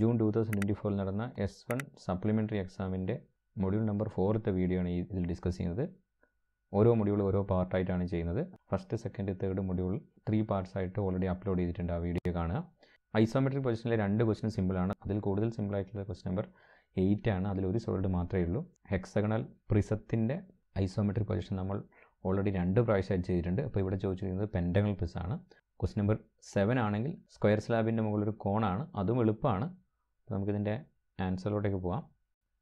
June two thousand twenty ഫോറിൽ നടന്ന S one supplementary എക്സാമിൻ്റെ മൊഡ്യൂൾ നമ്പർ ഫോർത്തെ വീഡിയോ ആണ് ഇതിൽ ഡിസ്കസ് ചെയ്യുന്നത് ഓരോ മൊഡ്യൂൾ ഓരോ പാർട്ടായിട്ടാണ് ചെയ്യുന്നത് first second third module three parts ആയിട്ട് ഓൾറെഡി അപ്ലോഡ് ചെയ്തിട്ടുണ്ട് ആ വീഡിയോ കാണുക ഐസോമെട്രിക് പൊസിഷനിലെ രണ്ട് സിമ്പിൾ സിമ്പിളാണ് അതിൽ കൂടുതൽ സിമ്പിളായിട്ടുള്ള ക്വസ്റ്റ്യൻ നമ്പർ എയ്റ്റ് ആണ് അതിൽ ഒരു സോൾഡ് മാത്രമേ ഉള്ളൂ ഹെക്സഗണൽ പ്രിസത്തിൻ്റെ ഐസോമെട്രിക് പൊസിഷൻ നമ്മൾ ഓൾറെഡി രണ്ട് പ്രാവശ്യം ചെയ്തിട്ടുണ്ട് അപ്പോൾ ഇവിടെ ചോദിച്ചിരിക്കുന്നത് പെൻഡങ്ങൾ പ്രിസാണ് ക്വസ്റ്റ്യൻ നമ്പർ സെവൻ ആണെങ്കിൽ സ്ക്വയർ സ്ലാബിൻ്റെ മുകളിലൊരു കോണാണ് അതും എളുപ്പമാണ് അപ്പോൾ നമുക്കിതിൻ്റെ ആൻസറിലോട്ടേക്ക് പോകാം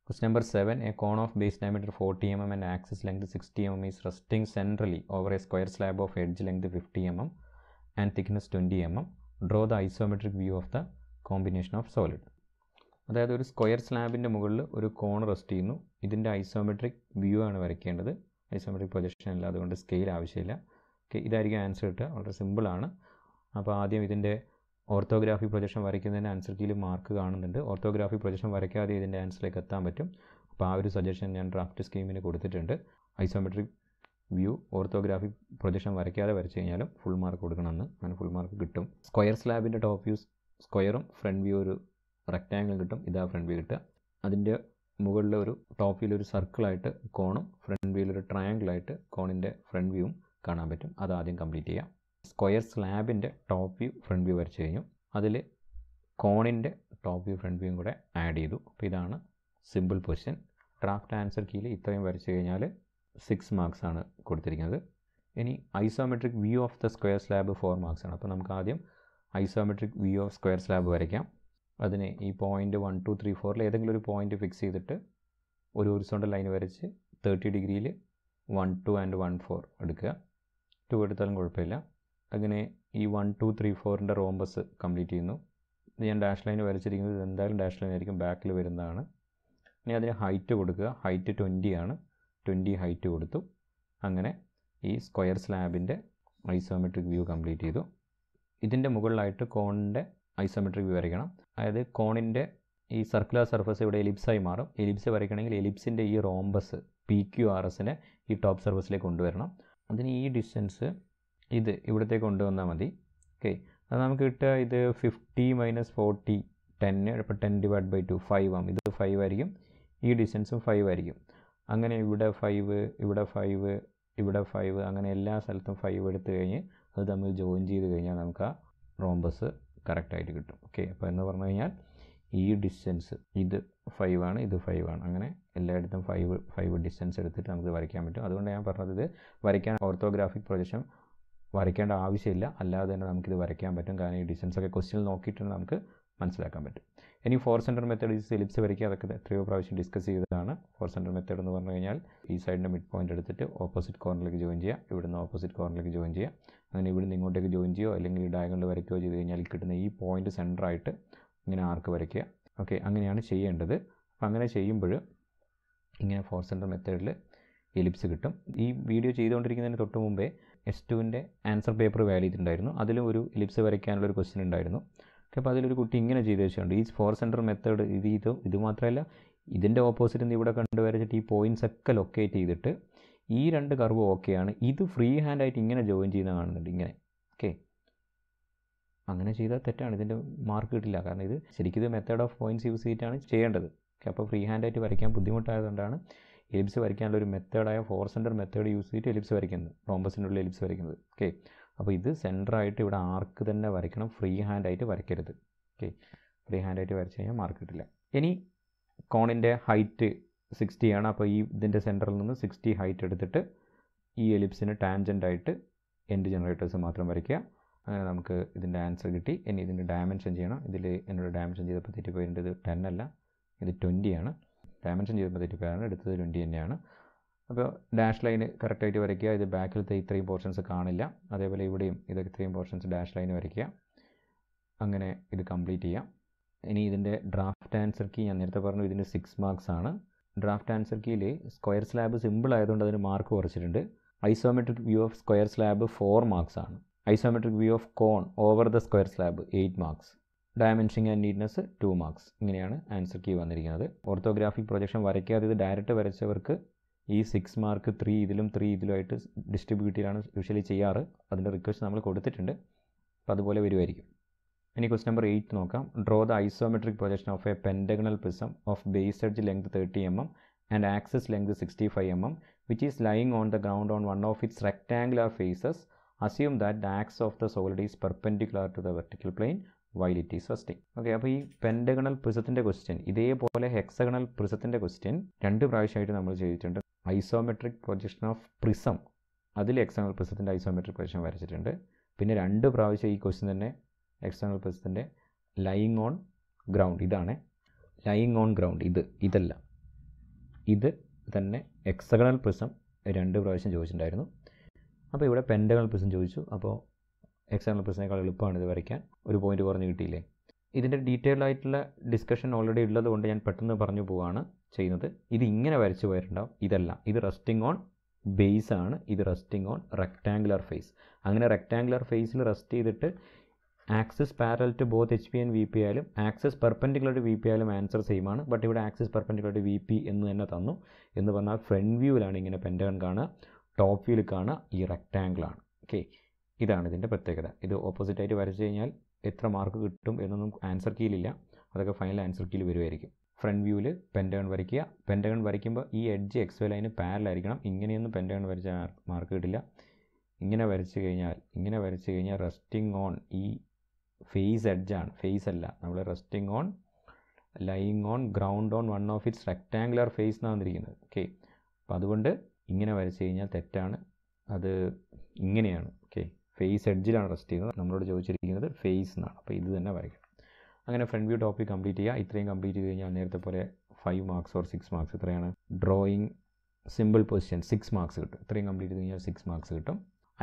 question number seven a cone of base diameter forty m m and axis length sixty m m is resting centrally over a square slab of edge length fifty m m and thickness twenty m m draw the isometric view of the combination of solid അതായത് ഒരു square സ്ലാബിൻ്റെ മുകളിൽ ഒരു കോൺ rest ചെയ്യുന്നു ഇതിൻ്റെ isometric view ആണ് വരയ്ക്കേണ്ടത് isometric position അല്ല അതുകൊണ്ട് scale ആവശ്യമില്ല ഓക്കെ ഇതായിരിക്കും ആൻസർ കിട്ടുക വളരെ സിമ്പിളാണ് അപ്പോൾ ആദ്യം ഇതിൻ്റെ ഓർത്തോഗ്രാഫി പ്രൊജക്ഷൻ വരയ്ക്കുന്നതിന് ആൻസർ കീയിൽ മാർക്ക് കാണുന്നുണ്ട് ഓർത്തോഗ്രാഫി പ്രൊജക്ഷൻ വരയ്ക്കാതെ ഇതിൻ്റെ ആൻസറിലേക്ക് എത്താൻ പറ്റും അപ്പോൾ ആ ഒരു സജഷൻ ഞാൻ ഡ്രാഫ്റ്റ് സ്കീമിന് കൊടുത്തിട്ടുണ്ട് ഐസോമെട്രിക് വ്യൂ ഓർത്തോഗ്രാഫി പ്രൊജക്ഷൻ വരയ്ക്കാതെ വരച്ച് കഴിഞ്ഞാലും ഫുൾ മാർക്ക് കൊടുക്കണമെന്ന് അങ്ങനെ ഫുൾ മാർക്ക് കിട്ടും സ്ക്വയർ സ്ലാബിൻ്റെ ടോപ്പ് വ്യൂ സ്ക്വയറും ഫ്രണ്ട് വ്യൂ ഒരു റെക്റ്റാങ്കിൾ കിട്ടും ഇതാ ഫ്രണ്ട് വ്യൂ കിട്ടുക അതിൻ്റെ മുകളിൽ ഒരു ടോപ്പ് വ്യൂലൊരു സർക്കിളായിട്ട് കോണും ഫ്രണ്ട് വ്യൂലൊരു ട്രയാങ്കിളായിട്ട് കോണിൻ്റെ ഫ്രണ്ട് വ്യൂവും കാണാൻ പറ്റും അത് ആദ്യം കംപ്ലീറ്റ് ചെയ്യാം സ്ക്വയർ സ്ലാബിൻ്റെ ടോപ്പ് വ്യൂ ഫ്രണ്ട് വ്യൂ വരച്ച് കഴിഞ്ഞു അതിൽ കോണിൻ്റെ ടോപ്പ് വ്യൂ ഫ്രണ്ട് വ്യൂയും കൂടെ ആഡ് ചെയ്തു അപ്പോൾ ഇതാണ് സിമ്പിൾ പൊസിഷൻ ഡ്രാഫ്റ്റ് ആൻസർ കീയിൽ ഇത്രയും വരച്ച് കഴിഞ്ഞാൽ സിക്സ് മാർക്സ് ആണ് കൊടുത്തിരിക്കുന്നത് ഇനി isometric view of the square slab four marks ആണ് അപ്പോൾ നമുക്ക് ആദ്യം isometric view of square slab വരയ്ക്കാം അതിന് ഈ പോയിൻ്റ് വൺ ടു ത്രീ ഫോറിൽ ഏതെങ്കിലും ഒരു പോയിൻ്റ് ഫിക്സ് ചെയ്തിട്ട് ഒരു ഹൊറിസോണ്ടൽ ലൈൻ വരച്ച് തേർട്ടി ഡിഗ്രിയിൽ one two and one four എടുക്കുക ടു എടുത്താലും കുഴപ്പമില്ല അങ്ങനെ ഈ വൺ ടു ത്രീ ഫോറിൻ്റെ റോംബസ് കംപ്ലീറ്റ് ചെയ്യുന്നു ഇത് ഞാൻ ഡാഷ് ലൈൻ വരച്ചിരിക്കുന്നത് ഇത് എന്തായാലും ഡാഷ് ലൈൻ ആയിരിക്കും ബാക്കിൽ വരുന്നതാണ് ഇനി അതിന് ഹൈറ്റ് കൊടുക്കുക ഹൈറ്റ് ട്വൻറ്റി ആണ് ട്വൻറ്റി ഹൈറ്റ് കൊടുത്തു അങ്ങനെ ഈ സ്ക്വയർ സ്ലാബിൻ്റെ ഐസോമെട്രിക് വ്യൂ കംപ്ലീറ്റ് ചെയ്തു ഇതിൻ്റെ മുകളിലായിട്ട് കോണിൻ്റെ ഐസോമെട്രിക് വ്യൂ വരയ്ക്കണം അതായത് കോണിൻ്റെ ഈ സർക്കുലർ സർഫസ് ഇവിടെ എലിപ്സായി മാറും എലിപ്സ് വരയ്ക്കണമെങ്കിൽ എലിപ്സിൻ്റെ ഈ റോംബസ് പി ക്യു ആർ എസിനെ ഈ ടോപ്പ് സർഫസിലേക്ക് കൊണ്ടുവരണം അതിന് ഈ ഡിസ്റ്റൻസ് ഇത് ഇവിടത്തേക്ക് കൊണ്ടുവന്നാൽ മതി ഓക്കെ അത് നമുക്ക് കിട്ടുക ഇത് ഫിഫ്റ്റി മൈനസ് ഫോർട്ടി ടെന്ന് ഇപ്പോൾ ten divide by two five ആവും ഇത് ഫൈവ് ആയിരിക്കും ഈ ഡിസ്റ്റൻസും ഫൈവ് ആയിരിക്കും അങ്ങനെ ഇവിടെ ഫൈവ് ഇവിടെ ഫൈവ് ഇവിടെ ഫൈവ് അങ്ങനെ എല്ലാ സ്ഥലത്തും ഫൈവ് എടുത്തു കഴിഞ്ഞ് അത് തമ്മിൽ ജോയിൻ ചെയ്ത് കഴിഞ്ഞാൽ നമുക്ക് ആ റോംബസ് കറക്റ്റായിട്ട് കിട്ടും ഓക്കെ അപ്പോൾ എന്ന് പറഞ്ഞു കഴിഞ്ഞാൽ ഈ ഡിസ്റ്റൻസ് ഇത് ഫൈവ് ആണ് ഇത് ഫൈവ് ആണ് അങ്ങനെ എല്ലായിടത്തും ഫൈവ് ഫൈവ് ഡിസ്റ്റൻസ് എടുത്തിട്ട് നമുക്ക് വരയ്ക്കാൻ പറ്റും അതുകൊണ്ട് ഞാൻ പറഞ്ഞത് ഇത് വരയ്ക്കാൻ ഓർത്തോഗ്രാഫിക് പ്രൊജക്ഷൻ വരയ്ക്കേണ്ട ആവശ്യമില്ല അല്ലാതെ തന്നെ നമുക്കിത് വരയ്ക്കാൻ പറ്റും കാരണം ഈ ഡിസ്റ്റൻസ് ഒക്കെ ക്വസ്റ്റ്യൻ നോക്കിയിട്ട് നമുക്ക് മനസ്സിലാക്കാൻ പറ്റും ഇനി ഫോർ സെൻറ്റർ മെത്തേഡ് ഈ എലിപ്സ് വരയ്ക്കുക അതൊക്കെ എത്രയോ പ്രാവശ്യം ഡിസ്കസ് ചെയ്തതാണ് ഫോർ സെൻറ്റർ മെത്തേഡ് എന്ന് പറഞ്ഞു കഴിഞ്ഞാൽ ഈ സൈഡിൻ്റെ മിഡ് പോയിൻ്റ് എടുത്തിട്ട് ഓപ്പോസിറ്റ് കോർണറിലേക്ക് ജോയിൻ ചെയ്യുക ഇവിടുന്ന് ഓപ്പോസിറ്റ് കോർണറിലേക്ക് ജോയിൻ ചെയ്യുക അങ്ങനെ ഇവിടുന്ന് ഇങ്ങോട്ടേക്ക് ജോയിൻ ചെയ്യുകയോ അല്ലെങ്കിൽ ഡയഗണിൽ വരയ്ക്കുകയോ ചെയ്ത് കഴിഞ്ഞാൽ കിട്ടുന്ന ഈ പോയിൻ്റ് സെൻറ്ററായിട്ട് ഇങ്ങനെ ആർക്ക് വരയ്ക്കുക ഓക്കെ അങ്ങനെയാണ് ചെയ്യേണ്ടത് അപ്പം അങ്ങനെ ചെയ്യുമ്പോൾ ഇങ്ങനെ ഫോർ സെൻറ്റർ മെത്തേഡിൽ എലിപ്സ് കിട്ടും ഈ വീഡിയോ ചെയ്തുകൊണ്ടിരിക്കുന്നതിന് തൊട്ട് മുമ്പേ എസ് ടുവിൻ്റെ ആൻസർ പേപ്പർ വാല്യൂ ചെയ്തിട്ടുണ്ടായിരുന്നു അതിലും ഒരു എലിപ്സ് വരയ്ക്കാനുള്ള ഒരു ക്വസ്റ്റ്യൻ ഉണ്ടായിരുന്നു ഓക്കെ അപ്പോൾ അതിലൊരു കുട്ടി ഇങ്ങനെ ചെയ്ത് വെച്ചിട്ടുണ്ട് ഈ ഫോർ സെൻറ്റർ മെത്തേഡ് ഇത് ഇത് ഇത് മാത്രമല്ല ഇതിൻ്റെ ഓപ്പോസിറ്റ് നിന്ന് ഇവിടെ കണ്ടു വരച്ചിട്ട് ഈ പോയിൻറ്സ് ഒക്കെ ലൊക്കേറ്റ് ചെയ്തിട്ട് ഈ രണ്ട് കർവ് ആണ് ഇത് ഫ്രീ ഹാൻഡായിട്ട് ഇങ്ങനെ ജോയിൻ ചെയ്യുന്ന കാണുന്നുണ്ട് ഇങ്ങനെ ഓക്കെ അങ്ങനെ ചെയ്താൽ തെറ്റാണ് ഇതിൻ്റെ മാർക്ക് കിട്ടില്ല കാരണം ഇത് ശരിക്കും ഇത് മെത്തേഡ് ഓഫ് പോയിൻറ്റ്സ് യൂസ് ചെയ്തിട്ടാണ് ചെയ്യേണ്ടത് ഓക്കെ അപ്പോൾ ഫ്രീ ഹാൻഡായിട്ട് വരയ്ക്കാൻ ബുദ്ധിമുട്ടായതുകൊണ്ടാണ് എലിപ്സ് വരയ്ക്കാനുള്ള ഒരു മെത്തേഡായ ഫോർ സെൻറ്റർ മെത്തേഡ് യൂസ് ചെയ്തിട്ട് എലിപ്സ് വരയ്ക്കുന്നത് റോംബസിൻ്റെ ഉള്ളിൽ എലിപ്സ് വരയ്ക്കുന്നത് ഓക്കെ അപ്പോൾ ഇത് സെൻറ്ററായിട്ട് ഇവിടെ ആർക്ക് തന്നെ വരയ്ക്കണം ഫ്രീ ഹാൻഡായിട്ട് വരയ്ക്കരുത് ഓക്കെ ഫ്രീ ഹാൻഡായിട്ട് വരച്ച് കഴിഞ്ഞാൽ മാർക്ക് കിട്ടില്ല ഇനി കോണിൻ്റെ ഹൈറ്റ് സിക്സ്റ്റി ആണ് അപ്പോൾ ഈ ഇതിൻ്റെ സെൻറ്ററിൽ നിന്ന് സിക്സ്റ്റി ഹൈറ്റ് എടുത്തിട്ട് ഈ എലിപ്സിന് ടാൻജൻ്റ് ആയിട്ട് എൻ്റെ ജനറേറ്റേഴ്സ് മാത്രം വരയ്ക്കുക അങ്ങനെ നമുക്ക് ഇതിൻ്റെ ആൻസർ കിട്ടി ഇനി ഇതിൻ്റെ ഡയമെൻഷൻ ചെയ്യണം ഇതിൽ എന്നോട് ഡയമെൻഷൻ ചെയ്തപ്പോൾ തെറ്റിപ്പോയിട്ടുണ്ട് ഇത് ടെൻ അല്ല ഇത് ട്വൻറ്റി ആണ് ഡയമെൻഷൻ ചെയ്തപ്പോൾ തെറ്റിപ്പോയാണ് എടുത്തത് ട്വൻറ്റി തന്നെയാണ് അപ്പോൾ ഡാഷ് ലൈൻ കറക്റ്റായിട്ട് വരയ്ക്കുക ഇത് ബാക്കിലത്തെ ഇത്രയും പോർഷൻസ് കാണില്ല അതേപോലെ ഇവിടെയും ഇത് ഇത്രയും പോർഷൻസ് ഡാഷ് ലൈൻ വരയ്ക്കുക അങ്ങനെ ഇത് കംപ്ലീറ്റ് ചെയ്യാം ഇനി ഇതിൻ്റെ ഡ്രാഫ്റ്റ് ആൻസർ കീ ഞാൻ നേരത്തെ പറഞ്ഞു ഇതിന് സിക്സ് മാർക്സ് ആണ് ഡ്രാഫ്റ്റ് ആൻസർ കീയിൽ സ്ക്വയർ സ്ലാബ് സിമ്പിൾ ആയതുകൊണ്ട് അതിന് മാർക്ക് കുറച്ചിട്ടുണ്ട് isometric view of square slab four marks ആണ് isometric view of cone over the square slab eight marks dimension and neatness two marks ഇങ്ങനെയാണ് ആൻസർ കീ വന്നിരിക്കുന്നത് orthographic projection വരയ്ക്കാതെ ഇത് direct വരച്ചവർക്ക് ഈ സിക്സ് മാർക്ക് ത്രീ ഇതിലും three ഇതിലുമായിട്ട് distribute ചെയ്യാനാണ് യൂഷ്വലി ചെയ്യാറ് അതിൻ്റെ റിക്വസ്റ്റ് നമ്മൾ കൊടുത്തിട്ടുണ്ട് അപ്പോൾ അതുപോലെ വരുമായിരിക്കും ഇനി ക്വസ്റ്റ് നമ്പർ എയ്റ്റ് നോക്കാം draw the isometric projection of a pentagonal prism of base edge length thirty m m and axis length sixty five m m which is lying on the ground on one of its rectangular faces assume that the axis of the solid is perpendicular to the vertical plane while it is resting okay അപ്പോൾ ഈ pentagonal പ്രിസത്തിൻ്റെ question ഇതേപോലെ hexagonal പ്രിസത്തിൻ്റെ question രണ്ട് പ്രാവശ്യമായിട്ട് നമ്മൾ ചെയ്തിട്ടുണ്ട് isometric projection of prism അതിൽ എക്സ്റ്റേണൽ പ്രിസത്തിൻ്റെ ഐസോമെട്രിക് പ്രൊജക്ഷൻ വരച്ചിട്ടുണ്ട് പിന്നെ രണ്ട് പ്രാവശ്യം ഈ ക്വസ്റ്റ്യൻ തന്നെ എക്സ്റ്റേണൽ പ്രിസത്തിൻ്റെ ലൈങ് ഓൺ ഗ്രൗണ്ട് ഇതാണ് ലൈങ് ഓൺ ഗ്രൗണ്ട് ഇത് ഇതല്ല ഇത് തന്നെ എക്സഗണൽ പ്രിസം രണ്ട് പ്രാവശ്യം ചോദിച്ചിട്ടുണ്ടായിരുന്നു അപ്പോൾ ഇവിടെ പെൻഡഗണൽ പ്രിസം ചോദിച്ചു അപ്പോൾ എക്സ്റ്റേണൽ പ്രസിനേക്കാൾ എളുപ്പമാണ് ഇത് വരയ്ക്കാൻ ഒരു പോയിന്റ് കുറഞ്ഞ് കിട്ടിയില്ലേ ഇതിൻ്റെ ഡീറ്റെയിൽഡ് ആയിട്ടുള്ള ഡിസ്കഷൻ ഓൾറെഡി ഉള്ളതുകൊണ്ട് ഞാൻ പെട്ടെന്ന് പറഞ്ഞു പോവാണ് ചെയ്യുന്നത് ഇത് ഇങ്ങനെ വരച്ചു പോയിട്ടുണ്ടാവും ഇതല്ല ഇത് റെസ്റ്റിംഗ് ഓൺ ബേസ് ആണ് ഇത് റെസ്റ്റിംഗ് ഓൺ റെക്റ്റാങ്കുലർ ഫേസ് അങ്ങനെ റെക്റ്റാങ്കുലർ ഫേസിൽ റെസ്റ്റ് ചെയ്തിട്ട് axis parallel to both H P and V P ആയാലും axis perpendicular to V P ആയാലും ആൻസർ സെയിം ആണ് ബട്ട് ഇവിടെ axis perpendicular to V P എന്ന് തന്നെ തന്നു എന്ന് പറഞ്ഞാൽ ഫ്രണ്ട് വ്യൂവിലാണ് ഇങ്ങനെ പെൻറ്റഗൺ കാണുക ടോപ്പ് വ്യൂവിൽ കാണുക ഈ ആണ് ഓക്കെ ഇതാണ് ഇതിൻ്റെ പ്രത്യേകത ഇത് ഓപ്പോസിറ്റായിട്ട് വരച്ചു കഴിഞ്ഞാൽ എത്ര മാർക്ക് കിട്ടും എന്നൊന്നും ആൻസർ കീലില്ല അതൊക്കെ ഫൈനൽ ആൻസർ കീൽ വരുമായിരിക്കും ഫ്രണ്ട് വ്യൂവിൽ പെൻറ്റഗൺ വരയ്ക്കുക പെൻറ്റഗൺ വരയ്ക്കുമ്പോൾ ഈ എഡ്ജ് എക്സ് വൈ ലൈന് പാരലായിരിക്കണം ഇങ്ങനെയൊന്നും പെൻറ്റഗൺ വരച്ച മാർക്ക് കിട്ടില്ല ഇങ്ങനെ വരച്ചു കഴിഞ്ഞാൽ ഇങ്ങനെ വരച്ചു കഴിഞ്ഞാൽ റെസ്റ്റിംഗ് ഓൺ ഈ ഫേസ് എഡ്ജാണ് ഫേസ് അല്ല നമ്മൾ resting on lying on ground on one of its rectangular face എന്നാണ് വന്നിരിക്കുന്നത് ഓക്കെ അപ്പോൾ അതുകൊണ്ട് ഇങ്ങനെ വരച്ച് കഴിഞ്ഞാൽ തെറ്റാണ് അത് ഇങ്ങനെയാണ് ഫേസ് എഡ്ജിലാണ് റെസ്റ്റ് ചെയ്യുന്നത് നമ്മളോട് ചോദിച്ചിരിക്കുന്നത് ഫേസ് എന്നാണ് അപ്പോൾ ഇത് തന്നെ വരയ്ക്കണം അങ്ങനെ ഫ്രണ്ട് വ്യൂ ടോപ്പിക് കംപ്ലീറ്റ് ചെയ്യുക ഇത്രയും കംപ്ലീറ്റ് ചെയ്ത് കഴിഞ്ഞാൽ നേരത്തെ പോലെ five marks or six marks ഇത്രയാണ് drawing simple position six marks കിട്ടും ഇത്രയും കംപ്ലീറ്റ് ചെയ്ത് കഴിഞ്ഞാൽ സിക്സ് മാർക്സ് കിട്ടും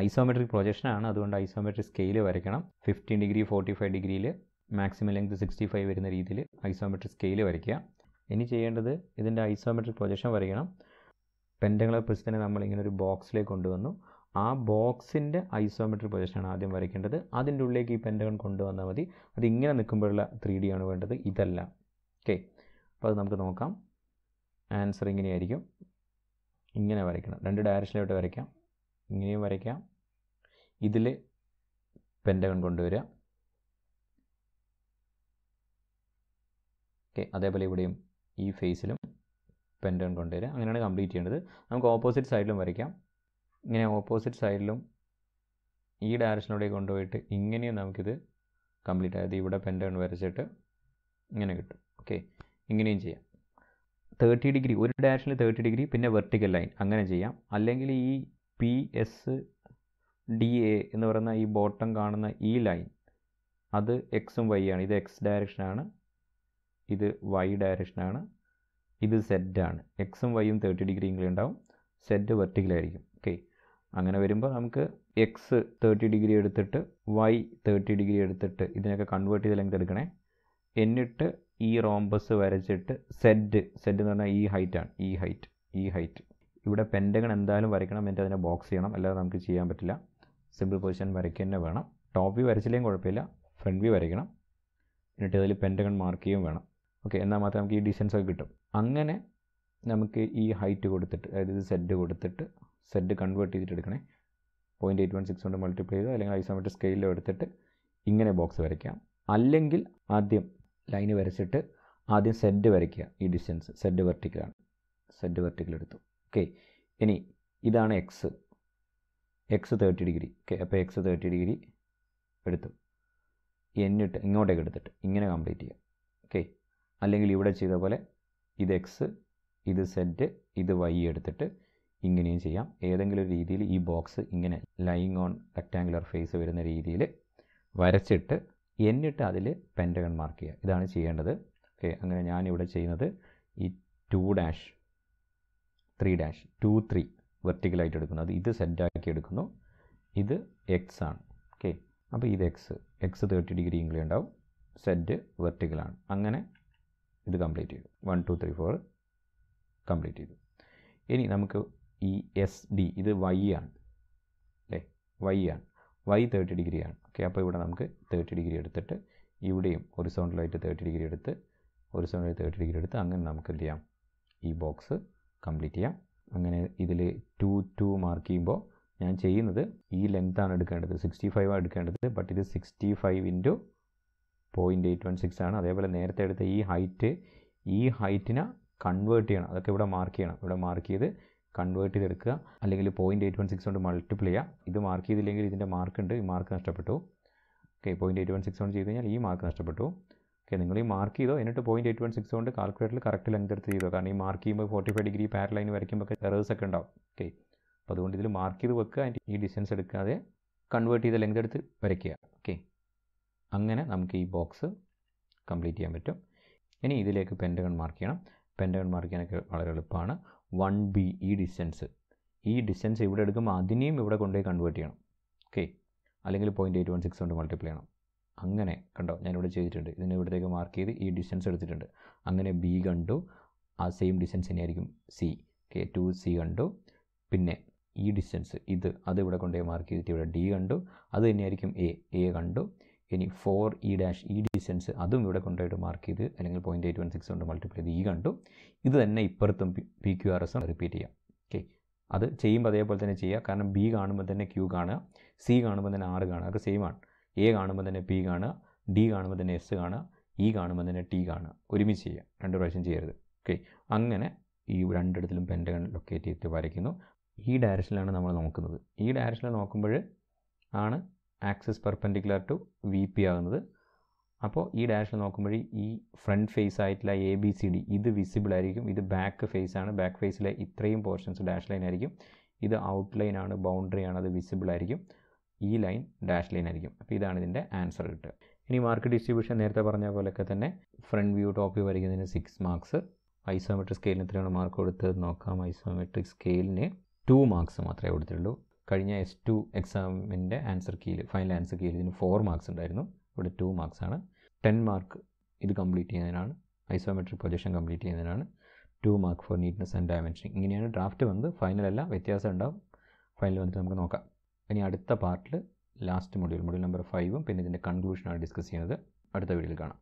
ഐസോമെട്രിക് പ്രൊജക്ഷനാണ് അതുകൊണ്ട് ഐസോമെട്രിക് സ്കെയിൽ വരയ്ക്കണം ഫിഫ്റ്റീൻ ഡിഗ്രി ഫോർട്ടി ഫൈവ് ഡിഗ്രിയിൽ മാക്സിമം ലെങ്ത് സിക്സ്റ്റി ഫൈവ് വരുന്ന രീതിയിൽ ഐസോമെട്രിക് സ്കെയിൽ വരയ്ക്കുക ഇനി ചെയ്യേണ്ടത് ഇതിൻ്റെ ഐസോമെട്രിക് പ്രൊജക്ഷൻ വരയ്ക്കണം പെൻറ്റങ്ങളെ നമ്മൾ ഇങ്ങനെ ഒരു ബോക്സിലേക്ക് കൊണ്ടുവന്നു ആ ബോക്സിൻ്റെ ഐസോമെട്രിക് പൊസിഷനാണ് ആദ്യം വരയ്ക്കേണ്ടത് അതിൻ്റെ ഉള്ളിലേക്ക് ഈ പെൻറ്റഗൺ കൊണ്ടുവന്നാൽ മതി ഇങ്ങനെ നിൽക്കുമ്പോഴുള്ള ത്രീ ഡി ആണ് വേണ്ടത് ഇതല്ല ഓക്കെ അപ്പോൾ അത് നമുക്ക് നോക്കാം ആൻസർ ഇങ്ങനെയായിരിക്കും ഇങ്ങനെ വരയ്ക്കണം രണ്ട് ഡയറക്ഷനിലോട്ട് വരയ്ക്കാം ഇങ്ങനെയും വരയ്ക്കാം ഇതിൽ പെൻറ്റഗൺ കൊണ്ടുവരിക ഓക്കെ അതേപോലെ ഇവിടെയും ഈ ഫേസിലും പെൻറ്റഗൺ കൊണ്ടുവരിക അങ്ങനെയാണ് കംപ്ലീറ്റ് ചെയ്യേണ്ടത് നമുക്ക് ഓപ്പോസിറ്റ് സൈഡിലും വരയ്ക്കാം ഇങ്ങനെ ഓപ്പോസിറ്റ് സൈഡിലും ഈ ഡയറക്ഷനിലൂടെ കൊണ്ടുപോയിട്ട് ഇങ്ങനെയും നമുക്കിത് കംപ്ലീറ്റ് ആയത് ഇവിടെ പെൻറ്റൺ വരച്ചിട്ട് ഇങ്ങനെ കിട്ടും ഓക്കെ ഇങ്ങനെയും ചെയ്യാം തേർട്ടി ഡിഗ്രി ഒരു ഡയറക്ഷനിൽ തേർട്ടി ഡിഗ്രി പിന്നെ വെർട്ടിക്കൽ ലൈൻ അങ്ങനെ ചെയ്യാം അല്ലെങ്കിൽ ഈ പി എസ് ഡി എ എന്ന് പറയുന്ന ഈ ബോട്ടം കാണുന്ന ഈ ലൈൻ അത് എക്സും വൈ ആണ് ഇത് എക്സ് ഡയറക്ഷനാണ് ഇത് വൈ ഡയറക്ഷനാണ് ഇത് സെഡ് ആണ് എക്സും വൈയും തേർട്ടി ഡിഗ്രി ഇങ്ങനെ ഉണ്ടാവും സെഡ് വെർട്ടിക്കലായിരിക്കും ഓക്കെ അങ്ങനെ വരുമ്പോൾ നമുക്ക് എക്സ് തേർട്ടി ഡിഗ്രി എടുത്തിട്ട് വൈ തേർട്ടി ഡിഗ്രി എടുത്തിട്ട് ഇതിനൊക്കെ കൺവേർട്ട് ചെയ്ത് ലെങ്ത് എടുക്കണേ എന്നിട്ട് ഈ റോംബസ് വരച്ചിട്ട് സെഡ് സെഡ് എന്ന് പറഞ്ഞാൽ ഈ ഹൈറ്റാണ് ഈ ഹൈറ്റ് ഈ ഹൈറ്റ് ഇവിടെ പെൻഡഗൺ എന്തായാലും വരയ്ക്കണം എന്നിട്ട് അതിനെ ബോക്സ് ചെയ്യണം അല്ലാതെ നമുക്ക് ചെയ്യാൻ പറ്റില്ല സിമ്പിൾ പൊസിഷൻ വരയ്ക്കുക വേണം ടോപ്പ് വ്യൂ വരച്ചില്ലെങ്കിൽ കുഴപ്പമില്ല ഫ്രണ്ട് വ്യൂ വരയ്ക്കണം എന്നിട്ട് അതിൽ പെൻഡഗൺ മാർക്ക് ചെയ്യുകയും വേണം ഓക്കെ എന്നാൽ മാത്രമേ നമുക്ക് ഈ ഡിസ്റ്റൻസ് ഒക്കെ കിട്ടും അങ്ങനെ നമുക്ക് ഈ ഹൈറ്റ് കൊടുത്തിട്ട് അതായത് ഇത് സെഡ് കൊടുത്തിട്ട് സെഡ് കൺവേർട്ട് ചെയ്തിട്ട് എടുക്കണേ പോയിൻ്റ് എയ്റ്റ് വൺ സിക്സ് കൊണ്ട് മൾട്ടിപ്ലൈ ചെയ്ത് അല്ലെങ്കിൽ ഐസോമെട്രിക് സ്കെയിലോ എടുത്തിട്ട് ഇങ്ങനെ ബോക്സ് വരയ്ക്കാം അല്ലെങ്കിൽ ആദ്യം ലൈന് വരച്ചിട്ട് ആദ്യം സെഡ് വരയ്ക്കുക ഈ ഡിസ്റ്റൻസ് സെഡ് വെർട്ടിക്കലാണ് സെഡ് വെർട്ടിക്കൽ എടുത്തു ഓക്കെ ഇനി ഇതാണ് X X thirty degree okay അപ്പോൾ എക്സ് തേർട്ടി ഡിഗ്രി എടുത്തു എന്നിട്ട് ഇങ്ങോട്ടേക്ക് എടുത്തിട്ട് ഇങ്ങനെ കംപ്ലീറ്റ് ചെയ്യുക ഓക്കെ അല്ലെങ്കിൽ ഇവിടെ ചെയ്ത പോലെ ഇത് എക്സ് ഇത് സെഡ് ഇത് വൈ എടുത്തിട്ട് ഇങ്ങനെയും ചെയ്യാം ഏതെങ്കിലും രീതിയിൽ ഈ ബോക്സ് ഇങ്ങനെ ലൈങ് ഓൺ റെക്റ്റാങ്കുലർ ഫേസ് വരുന്ന രീതിയിൽ വരച്ചിട്ട് എന്നിട്ട് അതിൽ പെൻറ്റകൺ മാർക്ക് ചെയ്യുക ഇതാണ് ചെയ്യേണ്ടത് ഓക്കെ അങ്ങനെ ഞാനിവിടെ ചെയ്യുന്നത് ഈ two dash three dash two three വെർട്ടിക്കലായിട്ട് എടുക്കുന്നത് ഇത് സെറ്റാക്കി എടുക്കുന്നു ഇത് എക്സ് ആണ് ഓക്കെ അപ്പോൾ ഇത് എക്സ് എക്സ് തേർട്ടി ഡിഗ്രി ഇംഗ്ലി ഉണ്ടാവും സെറ്റ് വെർട്ടിക്കലാണ് അങ്ങനെ ഇത് കംപ്ലീറ്റ് ചെയ്തു one two three four complete ചെയ്തു ഇനി നമുക്ക് ഇ എസ് ഡി ഇത് വൈ ആണ് അല്ലേ വൈ ആണ് വൈ തേർട്ടി ഡിഗ്രിയാണ് ഓക്കെ അപ്പോൾ ഇവിടെ നമുക്ക് തേർട്ടി ഡിഗ്രി എടുത്തിട്ട് ഇവിടെയും ഒരിസോണ്ടിലായിട്ട് തേർട്ടി ഡിഗ്രി എടുത്ത് ഒരിസോണ്ടിൽ തേർട്ടി ഡിഗ്രി എടുത്ത് അങ്ങനെ നമുക്ക് എന്ത് ചെയ്യാം ഈ ബോക്സ് കംപ്ലീറ്റ് ചെയ്യാം അങ്ങനെ ഇതിൽ ടു ടു മാർക്ക് ചെയ്യുമ്പോൾ ഞാൻ ചെയ്യുന്നത് ഈ ലെങ്ത്താണ് എടുക്കേണ്ടത് സിക്സ്റ്റി ഫൈവ് ആണ് എടുക്കേണ്ടത് ബട്ട് ഇത് sixty five into point eight one six ആണ് അതേപോലെ നേരത്തെ എടുത്ത ഈ ഹൈറ്റ് ഈ ഹൈറ്റിനെ കൺവേർട്ട് ചെയ്യണം അതൊക്കെ ഇവിടെ മാർക്ക് ചെയ്യണം ഇവിടെ മാർക്ക് ചെയ്ത് കൺവേർട്ട് ചെയ്തെടുക്കുക അല്ലെങ്കിൽ പോയിൻറ്റ് എയ്റ്റ് വൺ സിക്സ് കൊണ്ട് മൾട്ടിപ്ലൈ ചെയ്യുക ഇത് മാർക്ക് ചെയ്തില്ലെങ്കിൽ ഇതിൻ്റെ മാർക്ക് ഉണ്ട് ഈ മാർക്ക് നഷ്ടപ്പെട്ടു okay point eight one six കൊണ്ട് ചെയ്ത് കഴിഞ്ഞാൽ ഈ മാർക്ക് നഷ്ടപ്പെട്ടു ഓക്കെ നിങ്ങൾ ഈ മാർക്ക് ചെയ്തോ എന്നിട്ട് പോയിൻറ്റ് എയ്റ്റ് വൺ സിക്സ് കൊണ്ട് കാൽക്കുലേറ്ററിൽ കറക്റ്റ് ലെങ്ത് എടുത്ത് ചെയ്തോ കാരണം ഈ മാർക്ക് ചെയ്യുമ്പോൾ ഫോർട്ടി ഫൈവ് ഡിഗ്രി പാരലൈൻ വരയ്ക്കുമ്പോൾ എറേഴ്സ് ഒക്കെ ഉണ്ടാവും ഓക്കെ അപ്പോൾ അതുകൊണ്ട് ഇതിൽ മാർക്ക് ചെയ്ത് വെക്കുക അതിൻ്റെ ഈ ഡിസ്റ്റൻസ് എടുക്കാതെ കൺവേർട്ട് ചെയ്ത ലെങ്ത് എടുത്ത് വരയ്ക്കുക ഓക്കെ അങ്ങനെ നമുക്ക് ഈ ബോക്സ് കംപ്ലീറ്റ് ചെയ്യാൻ പറ്റും ഇനി ഇതിലേക്ക് പെൻറ്റഗൺ മാർക്ക് ചെയ്യണം പെൻറ്റഗൺ മാർക്ക് ചെയ്യാനൊക്കെ വളരെ എളുപ്പമാണ് വൺ ബി ഈ ഡിസ്റ്റൻസ് ഈ ഡിസ്റ്റൻസ് ഇവിടെ എടുക്കുമ്പോൾ അതിനെയും ഇവിടെ കൊണ്ടുപോയി കൺവേർട്ട് ചെയ്യണം ഓക്കെ അല്ലെങ്കിൽ പോയിൻറ്റ് എയ്റ്റ് വൺ സിക്സ് കൊണ്ട് മൾട്ടിപ്ലൈ ചെയ്യണം അങ്ങനെ കണ്ടോ ഞാനിവിടെ ചെയ്തിട്ടുണ്ട് ഇതിന് ഇവിടത്തേക്ക് മാർക്ക് ചെയ്ത് ഈ ഡിസ്റ്റൻസ് എടുത്തിട്ടുണ്ട് അങ്ങനെ ബി കണ്ടു ആ സെയിം ഡിസ്റ്റൻസ് തന്നെയായിരിക്കും സി ഓക്കെ ടു സി കണ്ടു പിന്നെ ഈ ഡിസ്റ്റൻസ് ഇത് അത് ഇവിടെ കൊണ്ടുപോയി മാർക്ക് ചെയ്തിട്ട് ഇവിടെ ഡി കണ്ടു അത് തന്നെയായിരിക്കും എ എ കണ്ടു ഇനി four E dash E distance അതും ഇവിടെ കൊണ്ടുപോയിട്ട് മാർക്ക് ചെയ്ത് അല്ലെങ്കിൽ പോയിൻറ്റ് എയ്റ്റ് വൺ സിക്സ് കൊണ്ട് മൾട്ടിപ്ലൈ ചെയ്ത് ഈ കണ്ടു ഇത് തന്നെ ഇപ്പുറത്തും പി ക്യു ആർ എസും റിപ്പീറ്റ് ചെയ്യാം ഓക്കെ അത് ചെയ്യുമ്പോൾ അതേപോലെ തന്നെ ചെയ്യുക കാരണം ബി കാണുമ്പോൾ തന്നെ ക്യൂ കാണുക സി കാണുമ്പോൾ തന്നെ ആറ് കാണുക അത് സെയിം ആണ് എ കാണുമ്പോൾ തന്നെ പി കാണുക ഡി കാണുമ്പോൾ തന്നെ എസ് കാണുക ഇ e കാണുമ്പോൾ തന്നെ ടി കാണുക ഒരുമിച്ച് ചെയ്യുക രണ്ട് പ്രാവശ്യം ചെയ്യരുത് ഓക്കെ അങ്ങനെ ഈ രണ്ടിടത്തിലും പെൻറ്റഗൺ ലൊക്കേറ്റ് ചെയ്തിട്ട് വരയ്ക്കുന്നു ഈ e ഡയറക്ഷനിലാണ് നമ്മൾ നോക്കുന്നത് ഈ e ഡയറക്ഷനിൽ നോക്കുമ്പോൾ ആണ് axis perpendicular to V P ആകുന്നത് അപ്പോൾ ഈ ഡാഷിൽ നോക്കുമ്പോൾ ഈ ഫ്രണ്ട് ഫേസ് ആയിട്ടുള്ള എ ബി സി ഡി ഇത് വിസിബിൾ ആയിരിക്കും ഇത് ബാക്ക് ഫേസ് ആണ് ബാക്ക് ഫേസിലെ ഇത്രയും പോർഷൻസ് ഡാഷ് ലൈൻ ആയിരിക്കും ഇത് ഔട്ട് ലൈൻ ആണ് ബൗണ്ടറി ആണ് അത് വിസിബിൾ ആയിരിക്കും ഈ ലൈൻ ഡാഷ് ലൈൻ ആയിരിക്കും അപ്പോൾ ഇതാണ് ഇതിൻ്റെ ആൻസർ കിട്ടുക ഇനി മാർക്ക് ഡിസ്ട്രിബ്യൂഷൻ നേരത്തെ പറഞ്ഞ പോലെയൊക്കെ തന്നെ ഫ്രണ്ട് വ്യൂ ടോപ്പ് വ്യൂ വരയ്ക്കുന്നതിന് സിക്സ് മാർക്സ് ഐസോമെട്രിക് സ്കെയിലിന് എത്രയാണ് മാർക്ക് കൊടുത്തത് നോക്കാം ഐസോമെട്രിക് സ്കെയിലിന് ടു മാർക്സ് മാത്രമേ കൊടുത്തിട്ടുള്ളൂ കഴിഞ്ഞ എസ് ടു എക്സാമിൻ്റെ ആൻസർ കീയിൽ ഫൈനൽ ആൻസർ കീയിൽ ഇതിന് ഫോർ മാർക്സ് ഉണ്ടായിരുന്നു ഇവിടെ ടു മാർക്സ് ആണ് ടെൻ മാർക്ക് ഇത് കംപ്ലീറ്റ് ചെയ്യുന്നതിനാണ് ഐസോമെട്രിക് പൊസിഷൻ കംപ്ലീറ്റ് ചെയ്യുന്നതിനാണ് two mark for neatness and dimension ഇങ്ങനെയാണ് ഡ്രാഫ്റ്റ് വന്നത് ഫൈനലല്ല വ്യത്യാസം ഉണ്ടാവും ഫൈനൽ വന്നിട്ട് നമുക്ക് നോക്കാം ഇനി അടുത്ത പാർട്ടിൽ ലാസ്റ്റ് മൊഡ്യൂൾ മൊഡ്യൂൾ നമ്പർ ഫൈവും പിന്നെ ഇതിൻ്റെ കൺക്ലൂഷനാണ് ഡിസ്കസ് ചെയ്യുന്നത് അടുത്ത വീഡിയോയിൽ കാണാം